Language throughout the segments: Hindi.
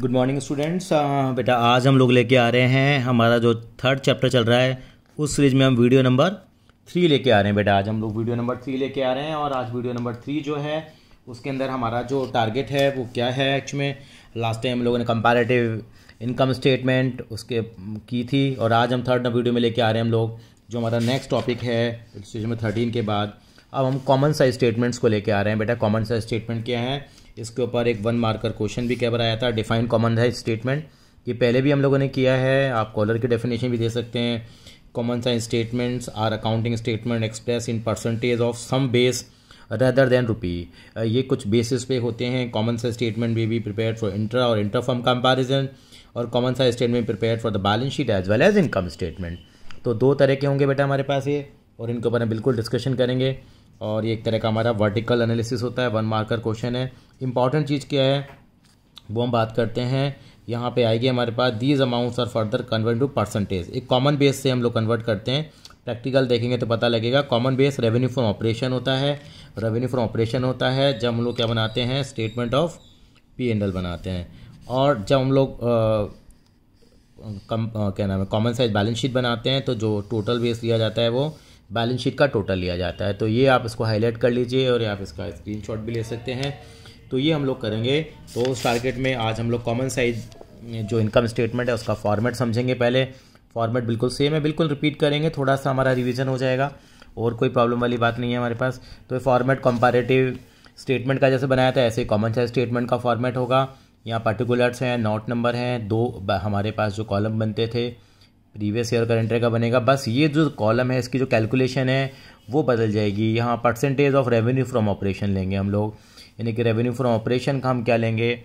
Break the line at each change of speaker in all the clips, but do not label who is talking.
गुड मॉर्निंग स्टूडेंट्स बेटा आज हम लोग लेके आ रहे हैं हमारा जो थर्ड चैप्टर चल रहा है उस सीरीज में हम वीडियो नंबर थ्री लेके आ रहे हैं बेटा आज हम लोग वीडियो नंबर थ्री लेके आ रहे हैं और आज वीडियो नंबर थ्री जो है उसके अंदर हमारा जो टारगेट है वो क्या है एक्चुअली में लास्ट टाइम हम लोगों ने कंपेरेटिव इनकम स्टेटमेंट उसके की थी और आज हम थर्ड वीडियो में लेके आ रहे हैं हम लोग जो हमारा नेक्स्ट टॉपिक है सीरीज में थर्टीन के बाद अब हम कॉमन साइज स्टेटमेंट्स को लेके आ रहे हैं बेटा कॉमन साइज स्टेटमेंट क्या है इसके ऊपर एक वन मार्कर क्वेश्चन भी कैबर आया था डिफाइन कॉमन है स्टेटमेंट ये पहले भी हम लोगों ने किया है आप कॉलर की डेफिनेशन भी दे सकते हैं common science statements are accounting statement express in percentage of some base rather than rupee ये कुछ बेसिस पे होते हैं कॉमन साइज स्टेटमेंट भी बी प्रिपेयर फॉर इंटर और इंटर फॉर्म कंपेरिजन और common size statement prepare for the balance sheet as well as income statement तो दो तरह के होंगे बेटा हमारे पास ये और इनके ऊपर हम बिल्कुल डिस्कशन करेंगे और ये एक तरह का हमारा वर्टिकल एनालिसिस होता है वन मार्कर क्वेश्चन है इंपॉर्टेंट चीज़ क्या है वो हम बात करते हैं यहाँ पे आएगी हमारे पास these amounts are further convert to percentage एक कॉमन बेस से हम लोग कन्वर्ट करते हैं प्रैक्टिकल देखेंगे तो पता लगेगा common base revenue from operation होता है रेवेन्यू फ्रॉम ऑपरेशन होता है जब हम लोग क्या बनाते हैं स्टेटमेंट ऑफ पी एंडल बनाते हैं और जब हम लोग कम क्या नाम है कॉमन साइज बैलेंस शीट बनाते हैं तो जो टोटल बेस लिया जाता है वो बैलेंस शीट का टोटल लिया जाता है तो ये आप इसको हाईलाइट कर लीजिए और आप इसका स्क्रीनशॉट भी ले सकते हैं तो ये हम लोग करेंगे तो उस टारगेट में आज हम लोग कॉमन साइज जो इनकम स्टेटमेंट है उसका फॉर्मेट समझेंगे पहले फॉर्मेट बिल्कुल सेम है बिल्कुल रिपीट करेंगे थोड़ा सा हमारा रिविज़न हो जाएगा और कोई प्रॉब्लम वाली बात नहीं है हमारे पास तो फॉर्मेट कंपैरेटिव स्टेटमेंट का जैसे बनाया था ऐसे कॉमन साइज स्टेटमेंट का फॉर्मेट होगा यहाँ पर्टिकुलर्स हैं नोट नंबर हैं दो हमारे पास जो कॉलम बनते थे प्रीवियस ईयर करंट ईयर का बनेगा बस ये जो कॉलम है इसकी जो कैलकुलेशन है वो बदल जाएगी यहाँ percentage of revenue from operation लेंगे हम लोग यानी कि रेवेन्यू फ्रॉम ऑपरेशन का हम क्या लेंगे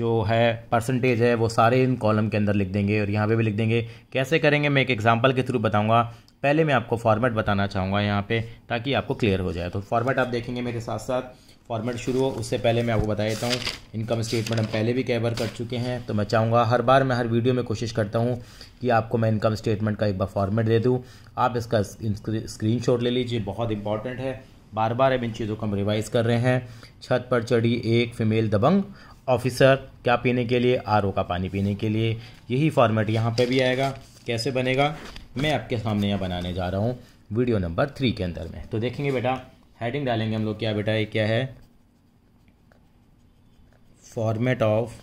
जो है परसेंटेज है वो सारे इन कॉलम के अंदर लिख देंगे और यहाँ पे भी लिख देंगे कैसे करेंगे मैं एक एग्जांपल के थ्रू बताऊंगा पहले मैं आपको फॉर्मेट बताना चाहूँगा यहाँ पे ताकि आपको क्लियर हो जाए तो फॉर्मेट आप देखेंगे मेरे साथ साथ फॉर्मेट शुरू हो उससे पहले मैं आपको बता देता हूँ इनकम स्टेटमेंट हम पहले भी कई बार कर चुके हैं तो मैं चाहूँगा हर बार मैं हर वीडियो में कोशिश करता हूँ कि आपको मैं इनकम स्टेटमेंट का एक बार फॉर्मेट दे दूँ आप इसका स्क्रीन ले लीजिए बहुत इंपॉर्टेंट है बार बार हम इन चीज़ों को हम रिवाइज़ कर रहे हैं छत पर चढ़ी एक फीमेल दबंग ऑफिसर क्या पीने के लिए आर का पानी पीने के लिए यही फॉर्मेट यहाँ पर भी आएगा कैसे बनेगा मैं आपके सामने यहाँ बनाने जा रहा हूँ वीडियो नंबर थ्री के अंदर में तो देखेंगे बेटा हेडिंग डालेंगे हम लोग क्या बेटा ये क्या है format of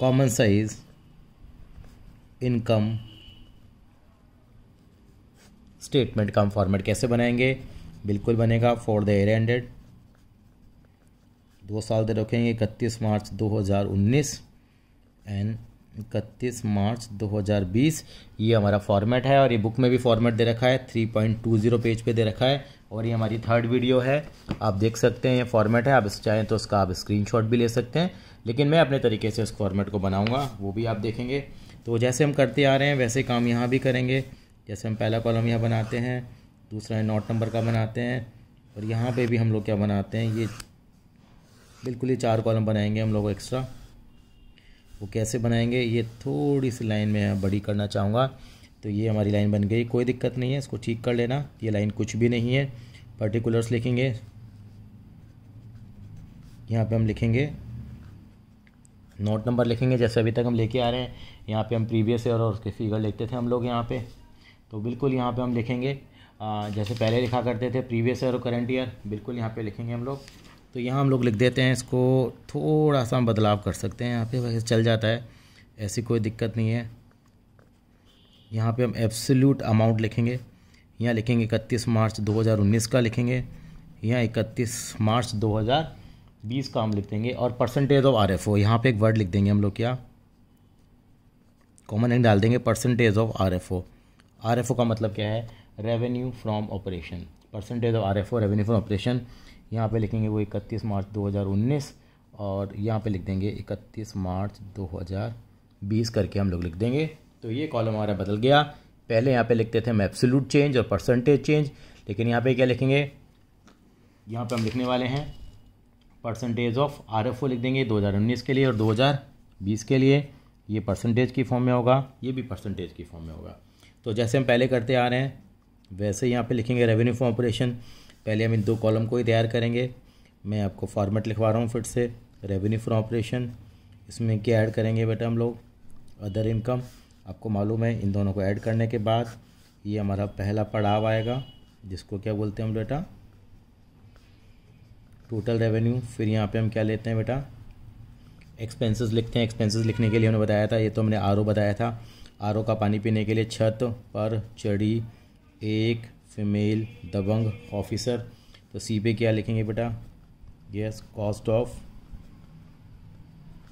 common size income statement का हम फॉर्मेट कैसे बनाएंगे बिल्कुल बनेगा फॉर द एयर एंडेड दो साल दे रखेंगे इकतीस मार्च 2019 एंड इकतीस मार्च 2020 ये हमारा फॉर्मेट है और ये बुक में भी फॉर्मेट दे रखा है 3.20 पेज पे दे रखा है और ये हमारी थर्ड वीडियो है आप देख सकते हैं ये फॉर्मेट है आप इस चाहें तो उसका आप स्क्रीनशॉट भी ले सकते हैं लेकिन मैं अपने तरीके से उस फॉर्मेट को बनाऊँगा वो भी आप देखेंगे तो जैसे हम करते आ रहे हैं वैसे काम यहाँ भी करेंगे जैसे हम पहला कॉलम यहाँ बनाते हैं दूसरा नोट नंबर का बनाते हैं और यहाँ पे भी हम लोग क्या बनाते हैं ये बिल्कुल ही चार कॉलम बनाएंगे हम लोग एक्स्ट्रा वो कैसे बनाएंगे ये थोड़ी सी लाइन में बड़ी करना चाहूँगा तो ये हमारी लाइन बन गई कोई दिक्कत नहीं है इसको ठीक कर लेना ये लाइन कुछ भी नहीं है पर्टिकुलर्स लिखेंगे यहाँ पे हम लिखेंगे नोट नंबर लिखेंगे जैसे अभी तक हम लेके आ रहे हैं यहाँ पे हम प्रीवियस ईयर और उसके फिगर लिखते थे हम लोग यहाँ पे तो बिल्कुल यहाँ पे हम लिखेंगे जैसे पहले लिखा करते थे प्रीवियस ईयर और करंट ईयर बिल्कुल यहाँ पे लिखेंगे हम लोग तो यहाँ हम लोग लिख देते हैं इसको थोड़ा सा हम बदलाव कर सकते हैं यहाँ पे वैसे चल जाता है ऐसी कोई दिक्कत नहीं है यहाँ पे हम एब्सोल्यूट अमाउंट लिखेंगे यहाँ लिखेंगे इकतीस मार्च 2019 का लिखेंगे यहाँ इकतीस मार्च 2020 का हम लिख देंगे और percentage of R F O यहाँ पर एक वर्ड लिख देंगे हम लोग क्या कॉमन एंड डाल देंगे percentage of R F O R F O का मतलब क्या है revenue from operation percentage of R F O revenue from operation यहाँ पे लिखेंगे वो इकतीस मार्च 2019 और यहाँ पे लिख देंगे इकतीस मार्च 2020 करके हम लोग लिख देंगे तो ये कॉलम हमारा बदल गया पहले यहाँ पे लिखते थे हम एब्सोल्यूट चेंज और परसेंटेज चेंज लेकिन यहाँ पे क्या लिखेंगे यहाँ पे हम लिखने वाले हैं परसेंटेज ऑफ ओ लिख देंगे उन्नीस के लिए और बीस के लिए ये परसेंटेज की फॉर्म में होगा ये भी परसेंटेज की फॉर्म में होगा तो जैसे हम पहले करते आ रहे हैं वैसे यहाँ पे लिखेंगे रेवेन्यू फॉर्म ऑपरेशन पहले हम इन दो कॉलम को ही तैयार करेंगे मैं आपको फॉर्मेट लिखवा रहा हूँ फिर से रेवेन्यू फ्रॉम ऑपरेशन इसमें क्या ऐड करेंगे बेटा हम लोग अदर इनकम आपको मालूम है इन दोनों को ऐड करने के बाद ये हमारा पहला पड़ाव आएगा जिसको क्या बोलते हैं हम बेटा टोटल रेवेन्यू फिर यहाँ पे हम क्या लेते हैं बेटा एक्सपेंसेस लिखते हैं एक्सपेंसेस लिखने के लिए हमने बताया था ये तो हमने आर बताया था आर का पानी पीने के लिए छत पर चढ़ी एक फीमेल दबंग ऑफिसर तो सी पे क्या लिखेंगे बेटा yes cost of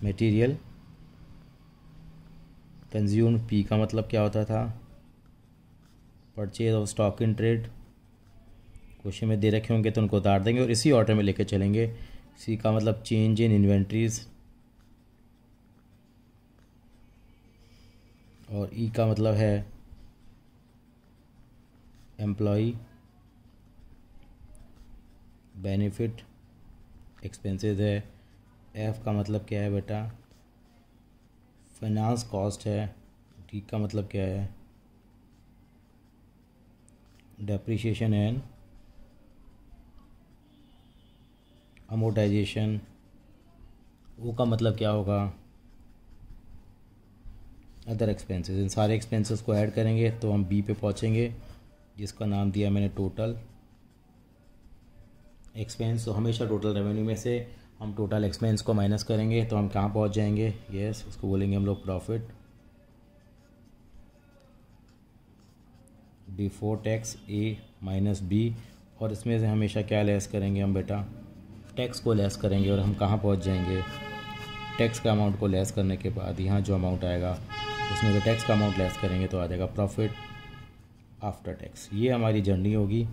material consume P का मतलब क्या होता था purchase of stock in trade question में दे रखे होंगे तो उनको उतार देंगे और इसी ऑर्डर में लेके चलेंगे सी का मतलब चेंज इन इन्वेंट्रीज और ई e का मतलब है एम्प्लॉ बेनिफिट एक्सपेंसेस है एफ का मतलब क्या है बेटा फाइनेंस कॉस्ट है डी का मतलब क्या है डेप्रिशिएशन एंड अमोटाइजेशन ओ का मतलब क्या होगा अदर एक्सपेंसेस इन सारे एक्सपेंसेस को ऐड करेंगे तो हम बी पे पहुंचेंगे जिसका नाम दिया मैंने टोटल एक्सपेंस तो हमेशा टोटल रेवेन्यू में से हम टोटल एक्सपेंस को माइनस करेंगे तो हम कहाँ पहुँच जाएंगे यस yes, इसको बोलेंगे हम लोग profit before tax A minus B और इसमें से हमेशा क्या लेस करेंगे हम बेटा टैक्स को लेस करेंगे और हम कहाँ पहुँच जाएंगे टैक्स का अमाउंट को लेस करने के बाद यहाँ जो अमाउंट आएगा उसमें से टैक्स का अमाउंट लेस करेंगे तो आ जाएगा प्रॉफिट आफ्टर टैक्स ये हमारी जर्नी होगी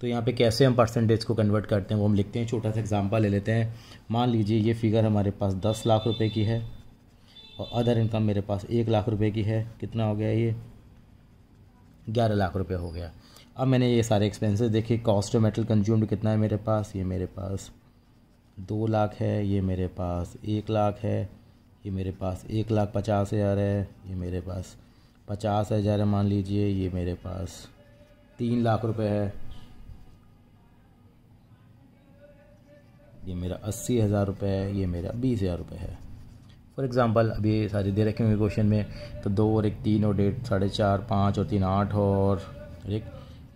तो यहाँ पे कैसे हम परसेंटेज को कन्वर्ट करते हैं वो हम लिखते हैं छोटा सा एग्जांपल ले लेते हैं मान लीजिए ये फिगर हमारे पास दस लाख रुपए की है और अदर इनकम मेरे पास एक लाख रुपए की है कितना हो गया ये ग्यारह लाख रुपए हो गया अब मैंने ये सारे एक्सपेंसेस देखे कॉस्ट ऑफ मेटल कंज्यूम्ड कितना है मेरे पास ये मेरे पास दो लाख है ये मेरे पास एक लाख है ये मेरे पास एक लाख पचास हज़ार है ये मेरे पास पचास हज़ार मान लीजिए ये मेरे पास तीन लाख रुपए है ये मेरा अस्सी हज़ार रुपये है ये मेरा बीस हज़ार रुपये है फॉर एग्ज़ाम्पल अभी सारी सारे दे रखे हुए क्वेश्चन में तो दो और एक तीन और डेढ़ साढ़े चार पाँच और तीन आठ और एक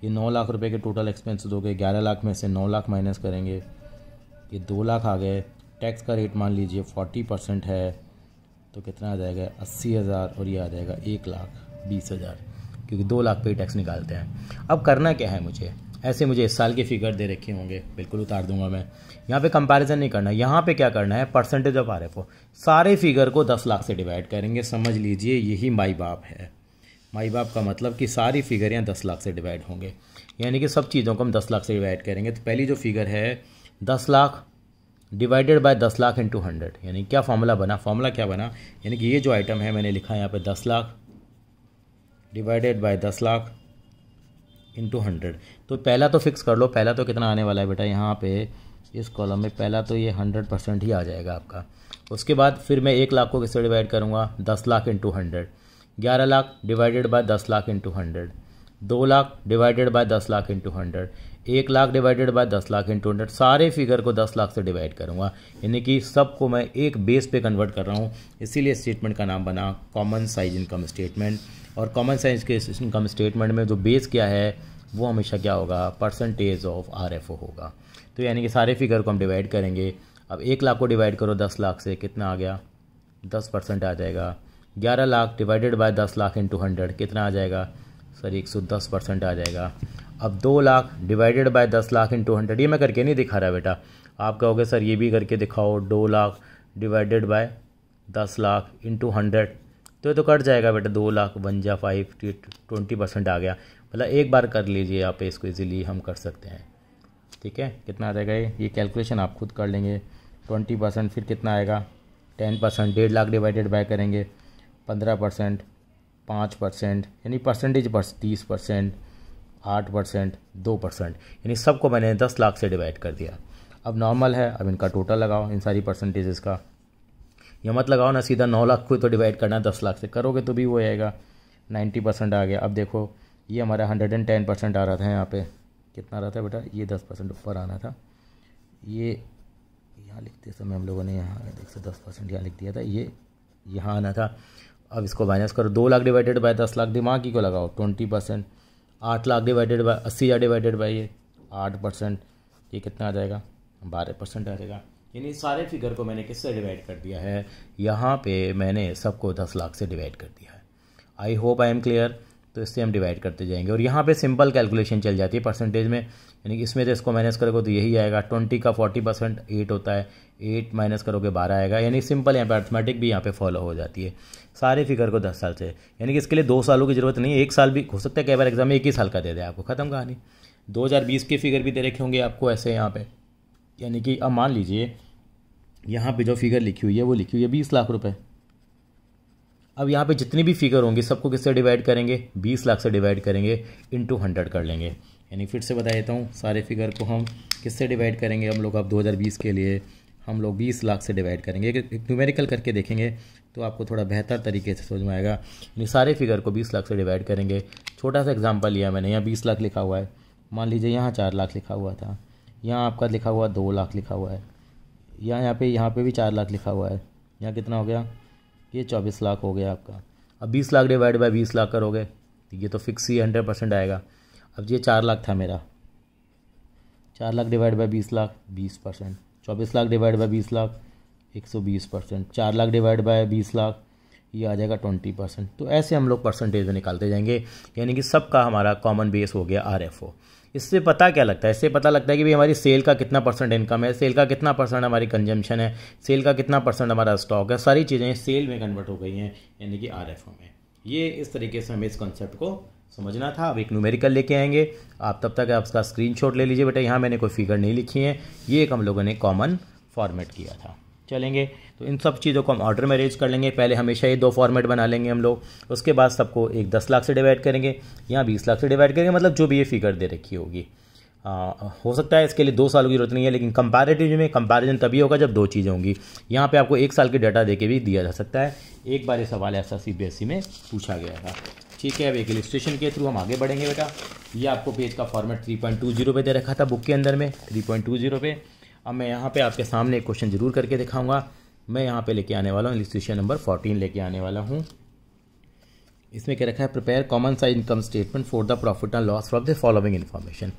ये नौ लाख रुपए के टोटल एक्सपेंसेस हो गए ग्यारह लाख में से नौ लाख माइनस करेंगे ये दो लाख आ गए टैक्स का रेट मान लीजिए फोर्टी परसेंट है तो कितना आ जाएगा अस्सी हज़ार और ये आ जाएगा एक लाख बीस हज़ार क्योंकि दो लाख पे टैक्स निकालते हैं अब करना क्या है मुझे ऐसे मुझे इस साल के फिगर दे रखे होंगे बिल्कुल उतार दूंगा मैं यहाँ पे कंपैरिजन नहीं करना यहाँ पे क्या करना है परसेंटेज ऑफ आर एफ सारे फिगर को दस लाख से डिवाइड करेंगे समझ लीजिए यही माई बाप है माई बाप का मतलब कि सारी फिगर यहाँ दस लाख से डिवाइड होंगे यानी कि सब चीज़ों को हम दस लाख से डिवाइड करेंगे तो पहली जो फिगर है दस लाख डिवाइडेड बाय दस लाख इंटू हंड्रेड यानी क्या फॉर्मूला बना फॉर्मूला क्या बना यानी कि ये जो आइटम है मैंने लिखा है यहाँ पे दस लाख डिवाइडेड बाय दस लाख इंटू हंड्रेड तो पहला तो फिक्स कर लो पहला तो कितना आने वाला है बेटा यहाँ पे इस कॉलम में पहला तो ये हंड्रेड परसेंट ही आ जाएगा आपका उसके बाद फिर मैं एक लाख को किससे डिवाइड करूँगा दस लाख इंटू हंड्रेड ग्यारह लाख डिवाइडेड बाय दस लाख इंटू हंड्रेड दो लाख डिवाइडेड बाय दस लाख इंटू हंड्रेड एक लाख डिवाइडेड बाय दस लाख इंटू हंड्रेड सारे फिगर को दस लाख से डिवाइड करूँगा यानी कि सबको मैं एक बेस पे कन्वर्ट कर रहा हूँ इसीलिए स्टेटमेंट का नाम बना कॉमन साइज इनकम स्टेटमेंट और कॉमन साइज के इनकम स्टेटमेंट में जो बेस क्या है वो हमेशा क्या होगा परसेंटेज ऑफ आर होगा तो यानी कि सारे फिगर को हम डिवाइड करेंगे अब एक लाख को डिवाइड करो दस लाख से कितना आ गया दस परसेंट आ जाएगा ग्यारह लाख डिवाइडेड बाय दस लाख इंटू हंड्रेड कितना आ जाएगा सॉरी एक परसेंट आ जाएगा अब दो लाख डिवाइडेड बाय दस लाख इन टू हंड्रेड ये मैं करके नहीं दिखा रहा बेटा आप कहोगे सर ये भी करके दिखाओ दो लाख डिवाइडेड बाय दस लाख इंटू हंड्रेड तो ये तो कट जाएगा बेटा दो लाख वन जा फाइव ट्वेंटी परसेंट आ गया मतलब एक बार कर लीजिए आप इसको इजीली हम कर सकते हैं ठीक है कितना आ जाएगा ये ये कैलकुलेशन आप खुद कर लेंगे ट्वेंटी परसेंट फिर कितना आएगा टेन परसेंट डेढ़ लाख डिवाइडेड बाय करेंगे पंद्रह परसेंट पाँच परसेंट यानी परसेंटेज पर तीस परसेंट आठ परसेंट दो परसेंट यानी सबको मैंने दस लाख से डिवाइड कर दिया अब नॉर्मल है अब इनका टोटल लगाओ इन सारी परसेंटेजेस का ये मत लगाओ ना सीधा नौ लाख को तो डिवाइड करना है दस लाख से करोगे तो भी वो आएगा नाइन्टी परसेंट आ गया अब देखो ये हमारा हंड्रेड एंड टेन परसेंट आ रहा था यहाँ पे कितना रहा था बेटा ये दस परसेंट ऊपर आना था ये यहाँ लिखते समय हम लोगों ने यहाँ देख सौ दस परसेंट यहाँ लिख दिया था ये यहाँ आना था अब इसको माइनस करो दो लाख डिवाइडेड बाय दस लाख दिमाग ही को लगाओ ट्वेंटी परसेंट आठ लाख डिवाइडेड बाय अस्सी हज़ार डिवाइडेड बाई ये आठ परसेंट ये कितना आ जाएगा बारह परसेंट आ जाएगा यानी सारे फिगर को मैंने किससे डिवाइड कर दिया है यहाँ पे मैंने सबको दस लाख से डिवाइड कर दिया है I hope I am clear तो इससे हम डिवाइड करते जाएंगे और यहाँ पे सिंपल कैलकुलेशन चल जाती है परसेंटेज में यानी कि इसमें तो इसको माइनस करोगे तो यही आएगा ट्वेंटी का फोर्टी परसेंट एट होता है एट माइनस करोगे बारह आएगा यानी सिंपल यहाँ पे अर्थमेटिक भी यहाँ पे फॉलो हो जाती है सारे फिगर को दस साल से यानी कि इसके लिए दो सालों की ज़रूरत नहीं एक साल भी हो सकता है कई बार एग्जाम में एक ही साल का दे दे आपको ख़त्म कहानी दो हज़ार बीस के फिगर भी दे रखे होंगे आपको ऐसे यहाँ पर यानी कि अब मान लीजिए यहाँ पर जो फिगर लिखी हुई है वो लिखी हुई है बीस लाख रुपये अब यहाँ पे जितनी भी फिगर होंगी सबको किससे डिवाइड करेंगे बीस लाख से डिवाइड करेंगे इंटू हंड्रेड कर लेंगे यानी फिर से बता देता हूँ सारे फिगर को हम किससे डिवाइड करेंगे हम लोग अब 2020 के लिए हम लोग 20 लाख से डिवाइड करेंगे एक, एक न्यूमेरिकल करके देखेंगे तो आपको थोड़ा बेहतर तरीके से समझ में आएगा यानी सारे फिगर को बीस लाख से डिवाइड करेंगे छोटा सा एग्जाम्पल लिया मैंने यहाँ बीस लाख लिखा हुआ है मान लीजिए यहाँ चार लाख लिखा हुआ था यहाँ आपका लिखा हुआ दो लाख लिखा हुआ है यहाँ यहाँ पे यहाँ पर भी चार लाख लिखा हुआ है यहाँ कितना हो गया ये चौबीस लाख हो गया आपका अब बीस लाख डिवाइड बाई बीस लाख करोगे तो ये तो फिक्स ही हंड्रेड परसेंट आएगा अब ये चार लाख था मेरा चार लाख डिवाइड बाई बीस लाख बीस परसेंट चौबीस लाख डिवाइड बाई बीस लाख एक सौ बीस परसेंट चार लाख डिवाइड बाय बीस लाख ये आ जाएगा ट्वेंटी परसेंट तो ऐसे हम लोग परसेंटेज निकालते जाएंगे यानी कि सबका हमारा कॉमन बेस हो गया आर एफ ओ इससे पता क्या लगता है इससे पता लगता है कि भाई हमारी सेल का कितना परसेंट इनकम है सेल का कितना परसेंट हमारी कंजम्पशन है सेल का कितना परसेंट हमारा स्टॉक है सारी चीज़ें सेल में कन्वर्ट हो गई हैं यानी कि आर में ये इस तरीके से हमें इस कॉन्सेप्ट को समझना था अब एक न्यूमेरिकल लेके आएंगे आप तब तक आप उसका स्क्रीनशॉट ले लीजिए बेटा यहाँ मैंने कोई फिगर नहीं लिखी है ये एक हम लोगों ने कॉमन फॉर्मेट किया था चलेंगे तो इन सब चीज़ों को हम ऑर्डर में अरेंज कर लेंगे पहले हमेशा ये दो फॉर्मेट बना लेंगे हम लोग उसके बाद सबको एक दस लाख से डिवाइड करेंगे या बीस लाख से डिवाइड करेंगे मतलब जो भी ये फिगर दे रखी होगी आ, हो सकता है इसके लिए दो सालों की जरूरत नहीं है लेकिन कंपैरेटिव में कंपैरिजन तभी होगा जब दो चीज़ें होंगी यहाँ पे आपको एक साल के डाटा देके भी दिया जा सकता है एक बार ये सवाल ऐसा सी बी एस में पूछा गया था ठीक है अब एक इलिस्ट्रेशन के थ्रू हम आगे बढ़ेंगे बेटा ये आपको पेज का format three point two zero पे दे रखा था बुक के अंदर में थ्री पॉइंट टू जीरो पे अब मैं यहाँ पे आपके सामने एक क्वेश्चन ज़रूर करके दिखाऊंगा मैं यहाँ पे लेके आने वाला हूँ इलेक्ट्रीशियन नंबर फोर्टीन लेके आने वाला हूँ इसमें क्या रखा है prepare common size income statement for the profit and loss from the following information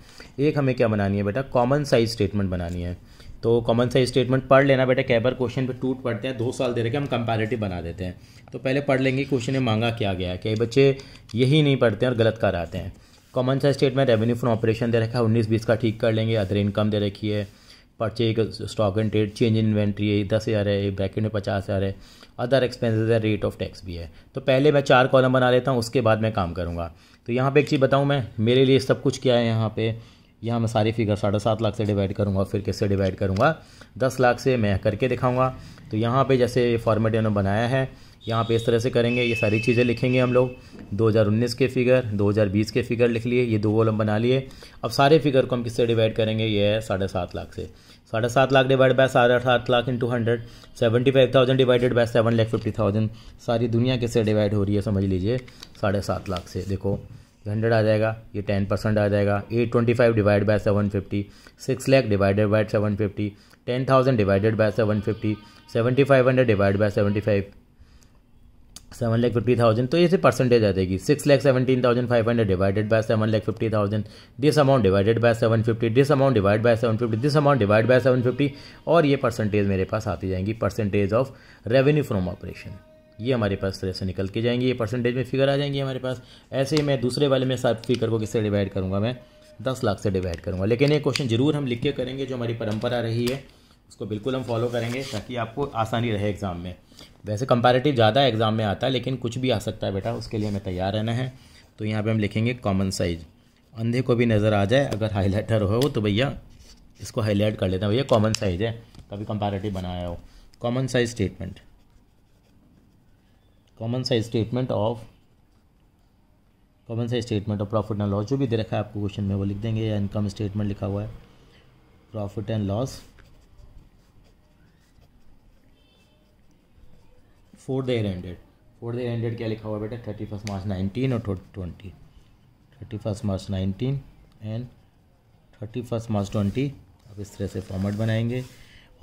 एक हमें क्या बनानी है बेटा कॉमन साइज स्टेटमेंट बनानी है तो कॉमन साइज स्टेटमेंट पढ़ लेना बेटा कैबर क्वेश्चन पे टूट पड़ते हैं दो साल दे रखे हम कंपैरेटिव बना देते हैं तो पहले पढ़ लेंगे क्वेश्चन में मांगा क्या गया है कई बच्चे यही नहीं पढ़ते हैं और गलत कराते हैं common size statement revenue from operation दे रखा है उन्नीस बीस का ठीक कर लेंगे अदर इनकम दे रखी है purchase stock and trade change in inventory है दस हज़ार है ब्रैकेट में पचास हज़ार है अदर एक्सपेंसेस है रेट ऑफ टैक्स भी है तो पहले मैं चार कॉलम बना लेता हूँ उसके बाद मैं काम करूँगा तो यहाँ पे एक चीज़ बताऊँ मैं मेरे लिए सब कुछ क्या है यहाँ पे यहाँ मैं सारी फिगर साढ़े सात लाख से डिवाइड करूँगा फिर किससे डिवाइड करूँगा दस लाख से मैं करके दिखाऊँगा तो यहाँ पर जैसे फॉर्मेट इन्होंने बनाया है यहाँ पे इस तरह से करेंगे ये सारी चीज़ें लिखेंगे हम लोग 2019 के फिगर 2020 के फिगर लिख लिए ये दो कॉलम बना लिए अब सारे फिगर को हम किससे डिवाइड करेंगे ये है साढ़े सात लाख से साढ़े सात लाख डिवाइड बाय साढ़े सात lakh into hundred seventy five thousand divided by seven lakh fifty thousand सारी दुनिया किससे डिवाइड हो रही है समझ लीजिए साढ़े सात लाख से देखो हंड्रेड आ जाएगा ये टेन परसेंट आ जाएगा eight twenty five divide by seven fifty six lakh divided by seven fifty ten thousand divided by seven fifty seventy five hundred divide by seventy five seven lakh fifty thousand तो ये से परसेंटेज आ जाएगी six lakh seventeen thousand five hundred divided by seven lakh fifty thousand this amount divided by seven fifty this amount divide by seven fifty this amount divide by seven fifty और ये परसेंटेज मेरे पास आती जाएंगी percentage of revenue from operation ये हमारे पास तरह से निकल के जाएंगे ये परसेंटेज में फिगर आ जाएंगी हमारे पास ऐसे ही मैं दूसरे वाले में सब फिगर को किससे डिवाइड करूँगा मैं दस लाख से डिवाइड करूँगा लेकिन ये क्वेश्चन जरूर हम लिख के करेंगे जो हमारी परंपरा रही है उसको बिल्कुल हम फॉलो करेंगे ताकि आपको आसानी रहे एग्ज़ाम में वैसे कंपैरेटिव ज़्यादा एग्ज़ाम में आता है लेकिन कुछ भी आ सकता है बेटा उसके लिए हमें तैयार रहना है तो यहाँ पे हम लिखेंगे कॉमन साइज अंधे को भी नज़र आ जाए अगर हाईलाइटर हो तो भैया इसको हाईलाइट कर लेते हैं भैया कॉमन साइज है कभी कंपैरेटिव बनाया हो common size statement common size statement of common size statement of profit and loss जो भी दे रखा है आपको क्वेश्चन में वो लिख देंगे या इनकम स्टेटमेंट लिखा हुआ है profit and loss for the year ended for the year ended क्या लिखा हुआ बेटा थर्टी फर्स्ट मार्च नाइनटीन और twenty thirty first March nineteen and thirty first March twenty अब इस तरह से फॉर्मेट बनाएंगे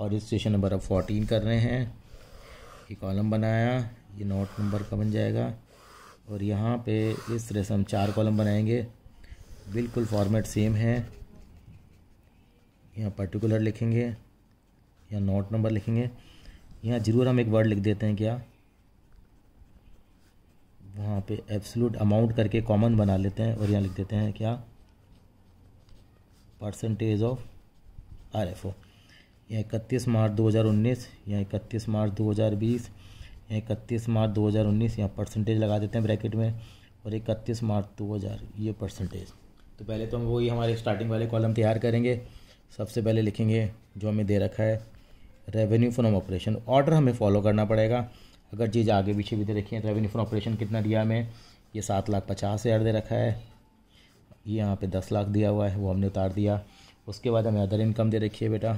और रजिस्ट्रेशन नंबर अब फोर्टीन कर रहे हैं ये कॉलम बनाया ये नोट नंबर का बन जाएगा और यहाँ पे इस तरह से हम चार कॉलम बनाएंगे बिल्कुल फॉर्मेट सेम है यहाँ पर्टिकुलर लिखेंगे या नोट नंबर लिखेंगे यहाँ ज़रूर हम एक वर्ड लिख देते हैं क्या वहाँ पे एब्सोलूट अमाउंट करके कॉमन बना लेते हैं और यहाँ लिख देते हैं क्या percentage of R F O या इकतीस मार्च 2019 या इकतीस मार्च 2020 या इकतीस मार्च 2019 यहाँ परसेंटेज लगा देते हैं ब्रैकेट में और इकतीस मार्च 2000 ये परसेंटेज तो पहले तो हम वही हमारे स्टार्टिंग वाले कॉलम तैयार करेंगे सबसे पहले लिखेंगे जो हमें दे रखा है रेवेन्यू फ्रॉम ऑपरेशन ऑर्डर हमें फॉलो करना पड़ेगा अगर चीज़ आगे पीछे भी दे रखी है तो रेवेन्यू फ्रॉम ऑपरेशन कितना दिया हमें ये सात लाख पचास हज़ार दे रखा है ये यहाँ पे दस लाख दिया हुआ है वो हमने उतार दिया उसके बाद हमें अदर इनकम दे रखी है बेटा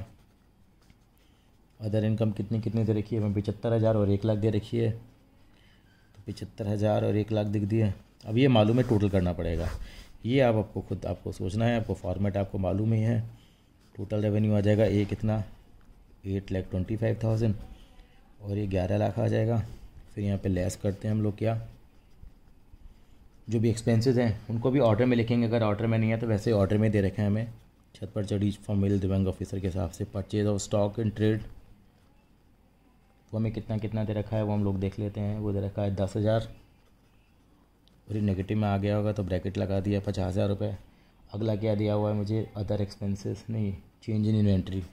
अदर इनकम कितनी कितनी दे रखी है हमें पचहत्तर हज़ार और एक लाख दे रखी है तो पचहत्तर हज़ार और एक लाख दिख दिए अब ये मालूम है टोटल करना पड़ेगा ये आप आपको खुद आपको सोचना है आपको फॉर्मेट आपको मालूम ही है टोटल रेवेन्यू आ जाएगा ए कितना eight lakh twenty five thousand और ये ग्यारह लाख आ जाएगा फिर यहाँ पे लेस करते हैं हम लोग क्या जो भी एक्सपेंसेस हैं उनको भी ऑर्डर में लिखेंगे अगर ऑर्डर में नहीं है तो वैसे ऑर्डर में दे रखे हैं हमें छत पर चढ़ी फॉर्मेल दिव्यांग ऑफिसर के हिसाब से purchase of stock in trade वो हमें कितना कितना दे रखा है वो हम लोग देख लेते हैं वो दे रखा है दस हज़ार और ये नेगेटिव में आ गया होगा तो ब्रैकेट लगा दिया पचास हज़ार रुपये अगला क्या दिया हुआ है मुझे अदर एक्सपेंसेस नहीं change in inventory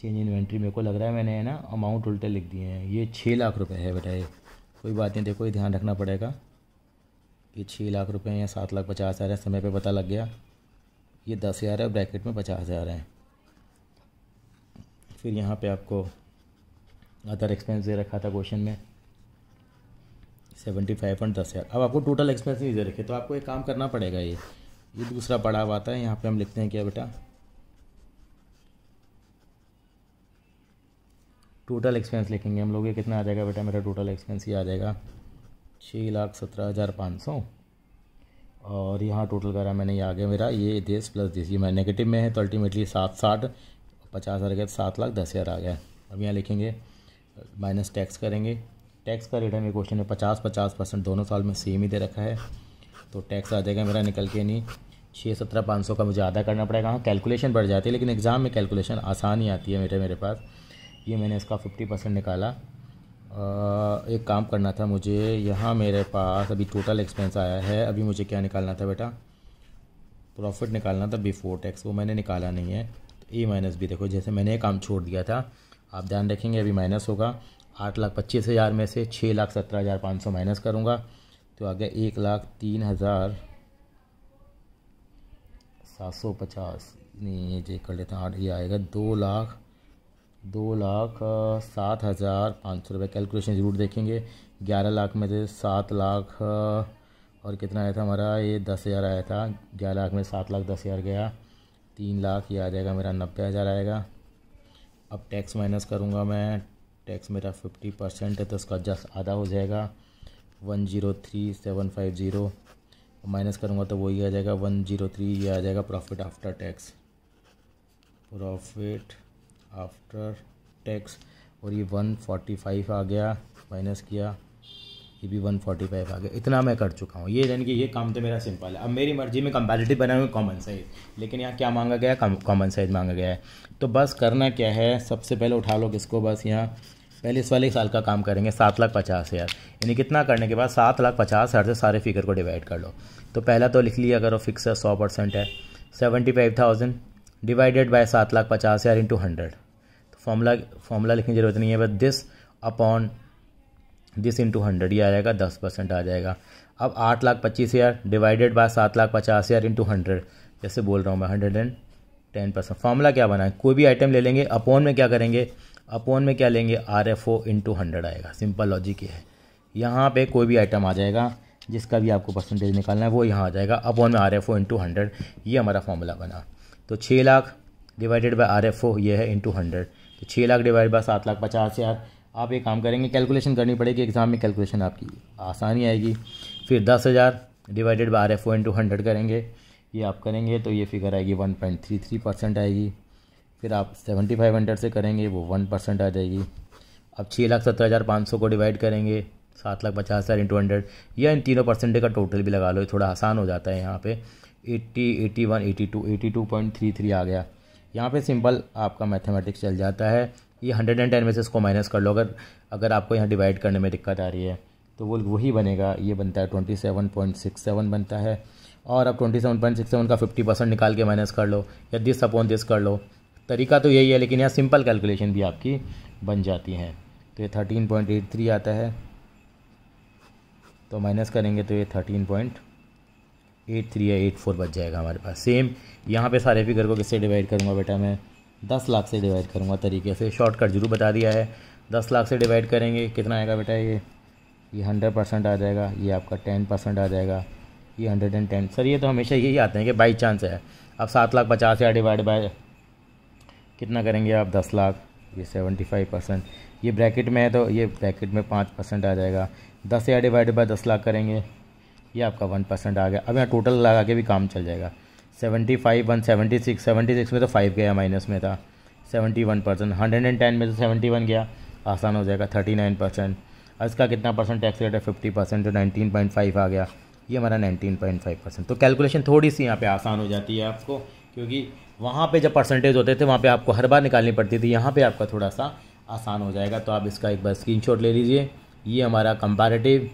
change inventory मेरे को लग रहा है मैंने है ना अमाउंट उल्टे लिख दिए हैं ये छः लाख रुपए है बेटा ये कोई बात नहीं देखो ये ध्यान रखना पड़ेगा ये छः लाख रुपए या सात लाख पचास हज़ार है समय पे पता लग गया ये दस हज़ार है ब्रैकेट में पचास हज़ार है फिर यहाँ पे आपको अदर एक्सपेंस दे रखा था क्वेश्चन में सेवेंटी फाइव पॉइंट दस हज़ार अब आपको टोटल एक्सपेंस नहीं दे रखे तो आपको एक काम करना पड़ेगा ये ये दूसरा पड़ाव आता है यहाँ पे हम लिखते हैं क्या बेटा टोटल एक्सपेंस लिखेंगे हम लोग ये कितना आ जाएगा बेटा मेरा टोटल एक्सपेंस ये आ जाएगा छः लाख सत्रह हज़ार पाँच सौ और यहाँ टोटल करा मैंने ये आ गया मेरा ये देश प्लस देश ये मैं नेगेटिव में है तो अल्टीमेटली सात साठ पचास हज़ार गया सात लाख दस हज़ार आ गया अब यहाँ लिखेंगे माइनस टैक्स करेंगे टैक्स का रिटर्न में क्वेश्चन है पचास पचास परसेंट दोनों साल में सेम ही दे रखा है तो टैक्स आ जाएगा मेरा निकल के नहीं छः सत्रह पाँच सौ का मुझे आधा करना पड़ेगा हाँ कैलकुलेशन बढ़ जाती है लेकिन एग्ज़ाम में कैलकुलेशन आसान ही आती है मेरे मेरे पास ये मैंने इसका फिफ्टी परसेंट निकाला आ, एक काम करना था मुझे यहाँ मेरे पास अभी टोटल एक्सपेंस आया है अभी मुझे क्या निकालना था बेटा प्रॉफिट निकालना था बिफोर टैक्स वो मैंने निकाला नहीं है तो ए माइनस भी देखो जैसे मैंने काम छोड़ दिया था आप ध्यान रखेंगे अभी माइनस होगा आठ लाख पच्चीस हज़ार में से छः लाख सत्रह हज़ार पाँच सौ माइनस करूँगा तो आ गया एक लाख तीन हज़ार सात सौ पचास नहीं ये कर लेते हैं आठ ये आएगा दो लाख दो लाख सात हज़ार पाँच सौ रुपये कैलकुलेशन ज़रूर देखेंगे ग्यारह लाख में से सात लाख और कितना आया था हमारा ये दस हज़ार आया था ग्यारह लाख में सात लाख दस हज़ार गया तीन लाख ये आ जाएगा मेरा नब्बे हज़ार आएगा अब टैक्स माइनस करूँगा मैं टैक्स मेरा फिफ्टी परसेंट है तो उसका जस्ट आधा हो जाएगा one zero three seven five zero minus करूँगा तो वही आ जाएगा वन जीरो थ्री ये आ जाएगा profit after tax profit after tax और ये 145 आ गया माइनस किया ये भी 145 आ गया इतना मैं कर चुका हूँ ये यानी कि ये काम तो मेरा सिंपल है अब मेरी मर्जी में कंपेटिटिव बनाऊँ कॉमन साइज लेकिन यहाँ क्या मांगा गया है कॉमन साइज मांगा गया है तो बस करना क्या है सबसे पहले उठा लो किसको बस यहाँ पहले इस वाले साल का काम करेंगे सात लाख पचास हज़ार यानी कितना करने के बाद सात लाख पचास हज़ार से सारे फिगर को डिवाइड कर लो तो पहला तो लिख लिया करो फिक्स है सौ परसेंट है seventy five thousand divided by सात लाख पचास हज़ार इंटू हंड्रेड तो फॉर्मूला फॉर्मूला लिखने की ज़रूरत नहीं है बस this upon this into hundred ये आ जाएगा दस परसेंट आ जाएगा अब आठ लाख पच्चीस हज़ार डिवाइडेड बाय सात लाख पचास हज़ार इंटू हंड्रेड जैसे बोल रहा हूँ मैं hundred and ten percent formula क्या बना है कोई भी आइटम ले लेंगे अपॉन में क्या करेंगे अपॉन में क्या लेंगे R F O into hundred आएगा सिंपल लॉजिक ये है यहाँ पे कोई भी आइटम आ जाएगा जिसका भी आपको परसेंटेज निकालना है वो यहाँ आ जाएगा अपोन में R F O into hundred ये हमारा फॉर्मूला बना तो छः lakh divided by R F O ये है इंटू हंड्रेड तो छः लाख डिवाइड बाय सात लाख पचास हज़ार आप एक काम करेंगे कैलकुलेशन करनी पड़ेगी एग्ज़ाम में कैलकुलेशन आपकी आसानी आएगी फिर दस हज़ार divided by R F O into hundred करेंगे ये आप करेंगे तो ये फिगर आएगी one point three three percent आएगी फिर आप सेवेंटी फाइव हंड्रेड से करेंगे वो वन परसेंट आ जाएगी अब छः लाख सत्रह हज़ार पाँच सौ को डिवाइड करेंगे सात लाख पचास हज़ार इंटू हंड्रेड या इन तीनों परसेंटेज का टोटल भी लगा लो थोड़ा आसान हो जाता है यहाँ पे eighty eighty one eighty two eighty two point three three आ गया यहाँ पे सिंपल आपका मैथमेटिक्स चल जाता है ये हंड्रेड एंड टेन में से इसको माइनस कर लो अगर अगर आपको यहाँ डिवाइड करने में दिक्कत आ रही है तो वो वही बनेगा ये बनता है twenty seven point six seven बनता है और अब twenty seven point six seven का फिफ्टी परसेंट निकाल के माइनस कर लो या दिस अपॉन दिस कर लो तरीका तो यही है लेकिन यहाँ सिंपल कैलकुलेशन भी आपकी बन जाती हैं तो ये थर्टीन पॉइंट एट थ्री आता है तो माइनस करेंगे तो ये थर्टीन पॉइंट एट थ्री या एट फोर बच जाएगा हमारे पास सेम यहाँ पे सारे फिगर को किससे डिवाइड करूँगा बेटा मैं दस लाख से डिवाइड करूँगा तरीके से शॉर्टकट जरूर बता दिया है दस लाख से डिवाइड करेंगे कितना आएगा बेटा ये ये हंड्रेड परसेंट आ जाएगा ये आपका टेन परसेंट आ जाएगा ये हंड्रेड एंड टेन सर ये तो हमेशा यही आते हैं कि बाई चांस है अब सात लाख पचास हज़ार डिवाइड बाय कितना करेंगे आप दस लाख ये सेवेंटी फाइव परसेंट ये ब्रैकेट में है तो ये ब्रैकेट में पाँच परसेंट आ जाएगा दस हज़ार डिवाइड बाय दस लाख करेंगे ये आपका वन परसेंट आ गया अब यहाँ टोटल लगा के भी काम चल जाएगा seventy five one seventy six seventy six में तो फाइव गया माइनस में था seventy one percent hundred and ten में तो सेवेंटी वन गया आसान हो जाएगा थर्टी नाइन परसेंट इसका कितना परसेंट टैक्स रेट है फिफ्टी परसेंट तो नाइनटीन पॉइंट फाइव आ गया ये हमारा नाइनटीन पॉइंट फाइव परसेंट तो कैलकुलेशन थोड़ी सी यहाँ पे आसान हो जाती है आपको क्योंकि वहाँ पे जब परसेंटेज होते थे वहाँ पे आपको हर बार निकालनी पड़ती थी यहाँ पे आपका थोड़ा सा आसान हो जाएगा तो आप इसका एक बार स्क्रीनशॉट ले लीजिए ये हमारा कंपैरेटिव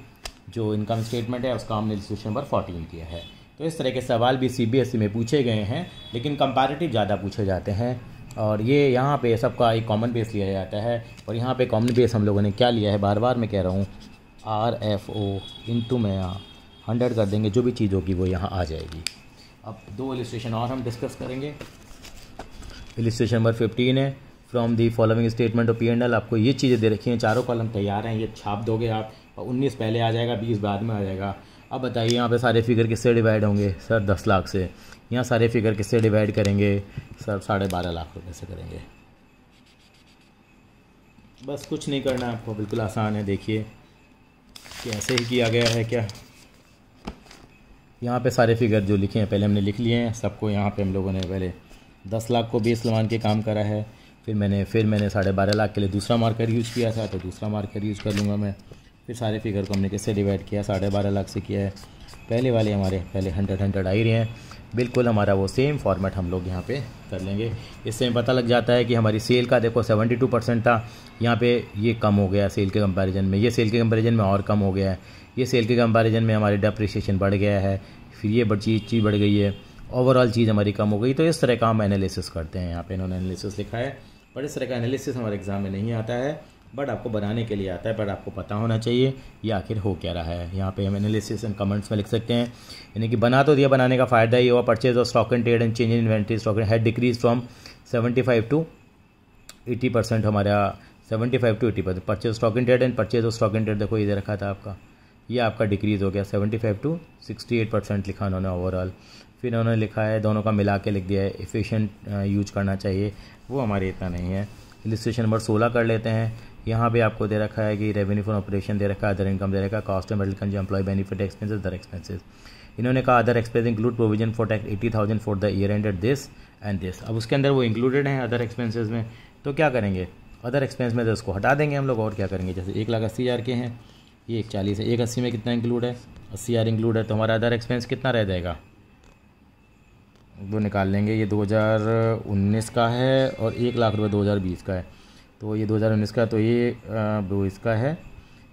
जो इनकम स्टेटमेंट है उसका हमने क्वेश्चन नंबर फोर्टीन किया है तो इस तरह के सवाल भी सीबीएसई e में पूछे गए हैं लेकिन कंपैरेटिव ज़्यादा पूछे जाते हैं और ये यहाँ पे सबका एक कॉमन बेस लिया जाता है और यहाँ पे कॉमन बेस हम लोगों ने क्या लिया है बार बार मैं कह रहा हूँ आर एफ ओ इंटू मैं हंड्रेड कर देंगे जो भी चीज़ होगी वो यहाँ आ जाएगी अब दो इलिस्ट्रेशन और हम डिस्कस करेंगे इलिस्ट्रेशन नंबर फिफ्टीन है from the following statement of P and L आपको ये चीज़ें दे रखी हैं चारों कॉलम तैयार हैं ये छाप दोगे आप और उन्नीस पहले आ जाएगा बीस बाद में आ जाएगा अब बताइए यहाँ पे सारे फिगर किससे डिवाइड होंगे सर दस लाख से यहाँ सारे फिगर किससे डिवाइड करेंगे सर साढ़े बारह लाख रुपये से करेंगे बस कुछ नहीं करना आपको बिल्कुल आसान है देखिए कि ऐसे ही किया गया है क्या यहाँ पे सारे फिगर जो लिखे हैं पहले हमने लिख लिए हैं सबको यहाँ पे हम लोगों ने पहले दस लाख को बेस लमान के काम करा है फिर मैंने फिर मैंने साढ़े बारह लाख के लिए दूसरा मार्कर यूज़ किया था तो दूसरा मार्कर यूज़ कर लूँगा मैं फिर सारे फिगर को हमने किससे डिवाइड किया साढ़े बारह लाख से किया है पहले वाले हमारे पहले हंड्रेड हंड्रेड आ ही रहे हैं बिल्कुल हमारा वो सेम फॉर्मेट हम लोग यहाँ पे कर लेंगे इससे हमें पता लग जाता है कि हमारी सेल का देखो सेवेंटी टू परसेंट था यहाँ पे ये कम हो गया सेल के कंपैरिजन में ये सेल के कंपैरिजन में और कम हो गया है ये सेल के कंपैरिजन में हमारी डेप्रिसिएशन बढ़ गया है फिर ये चीज़ चीज़ बढ़ गई है ओवरऑल चीज़ हमारी कम हो गई तो इस तरह का हम एनालिसिस करते हैं यहाँ पर इन्होंने एनालिसिस लिखा है पर इस तरह का एनालिसिस हमारे एग्ज़ाम में नहीं आता है बट आपको बनाने के लिए आता है बट आपको पता होना चाहिए ये आखिर हो क्या रहा है यहाँ पे हम एनालिसिस एंड कमेंट्स में लिख सकते हैं यानी कि बना तो दिया बनाने का फ़ायदा ही हुआ purchase of stock and trade and change in inventory stock and had decrease from seventy five to eighty percent हमारा seventy five to eighty percent purchase stock and trade and purchase of stock and trade देखो ये रखा था आपका ये आपका डिक्रीज़ हो गया seventy five to sixty eight percent लिखा उन्होंने ओवरऑल फिर उन्होंने लिखा है दोनों का मिला के लिख दिया है इफ़िशेंट यूज uh, करना चाहिए वो हमारे इतना नहीं है इलिस्ट्रेशन नंबर सोलह कर लेते हैं यहाँ पे आपको दे रखा है कि रेवेन्यू फॉर ऑपरेशन दे रखा है अदर इनकम दे रखा है cost and medical employee benefit expense other expenses इन्होंने कहा other expense include provision for tax eighty thousand for the year end at this and this अब उसके अंदर वो इंक्लूडेड हैं अदर एक्सपेंसेज में तो क्या करेंगे अदर एक्सपेंस में तो उसको हटा देंगे हम लोग और क्या करेंगे जैसे एक लाख अस्सी हज़ार के हैं ये एक चालीस है एक अस्सी में कितना इंक्लूड है अस्सी हज़ार इंक्लूड है तो हमारा अदर एक्सपेंस कितना रह जाएगा वो निकाल लेंगे ये 2019 का है और एक लाख रुपये 2020 का है तो ये 2019 का तो ये वो इसका है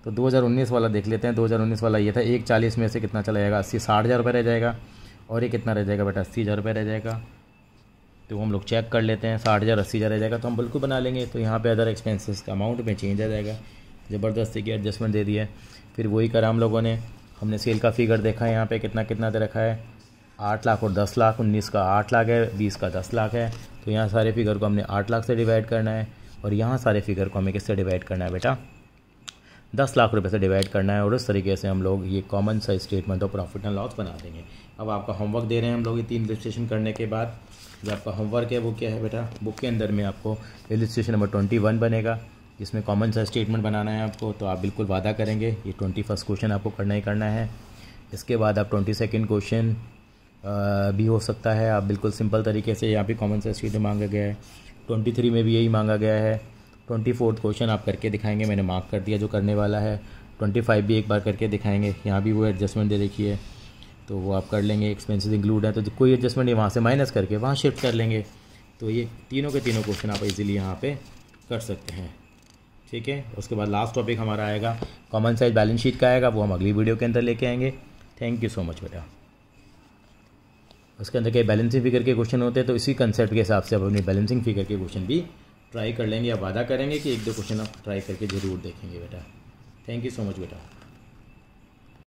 तो 2019 वाला देख लेते हैं 2019 वाला ये था एक चालीस में से कितना चला जाएगा अस्सी साठ हज़ार रुपये रह जाएगा और ये कितना रह जाएगा बेटा अस्सी हज़ार रुपये रह जाएगा तो हम लोग चेक कर लेते हैं साठ हज़ार अस्सी हज़ार रह जाएगा तो हम बिल्कुल बना लेंगे तो यहाँ पे अदर एक्सपेंसेस का अमाउंट में चेंज आ जाएगा ज़बरदस्ती की एडजस्टमेंट दे दी है फिर वही करा हम लोगों ने हमने सेल का फिगर देखा है यहाँ पर कितना कितना दे रखा है आठ लाख और दस लाख उन्नीस का आठ लाख है बीस का दस लाख है तो यहाँ सारे फिगर को हमने आठ लाख से डिवाइड करना है और यहाँ सारे फिगर को हमें किससे डिवाइड करना है बेटा दस लाख रुपए से डिवाइड करना है और उस तरीके से हम लोग ये कॉमन सा स्टेटमेंट और प्रॉफिट एंड लॉस बना देंगे अब आपका होमवर्क दे रहे हैं हम लोग ये तीन रजिस्ट्रेशन करने के बाद जो आपका होमवर्क है वो क्या है बेटा बुक के अंदर में आपको रजिस्ट्रेशन नंबर ट्वेंटी वन बनेगा जिसमें कॉमन सा स्टेटमेंट बनाना है आपको तो आप बिल्कुल वादा करेंगे ये ट्वेंटी फर्स्ट क्वेश्चन आपको करना ही करना है इसके बाद आप ट्वेंटी सेकेंड क्वेश्चन भी हो सकता है आप बिल्कुल सिंपल तरीके से यहाँ पे कॉमन सा स्टेटमेंट मांगा गया है ट्वेंटी थ्री में भी यही मांगा गया है ट्वेंटी फोर्थ क्वेश्चन आप करके दिखाएंगे मैंने मार्क कर दिया जो करने वाला है ट्वेंटी फाइव भी एक बार करके दिखाएंगे यहाँ भी वो एडजस्टमेंट दे रखी है तो वो आप कर लेंगे एक्सपेंसेस इंक्लूड है तो कोई एडजस्टमेंट नहीं वहाँ से माइनस करके वहाँ शिफ्ट कर लेंगे तो ये तीनों के तीनों क्वेश्चन आप इजीली यहाँ पे कर सकते हैं ठीक है उसके बाद लास्ट टॉपिक हमारा आएगा कॉमन साइज बैलेंस शीट का आएगा वो हम अगली वीडियो के अंदर लेके आएंगे थैंक यू सो मच बेटा उसके अंदर कई बैलेंसिंग फिगर के क्वेश्चन होते हैं तो इसी कंसेप्ट के हिसाब से आप अपनी बैलेंसिंग फिगर के क्वेश्चन भी ट्राई कर लेंगे या वादा करेंगे कि एक दो क्वेश्चन आप ट्राई करके ज़रूर देखेंगे बेटा थैंक यू सो मच बेटा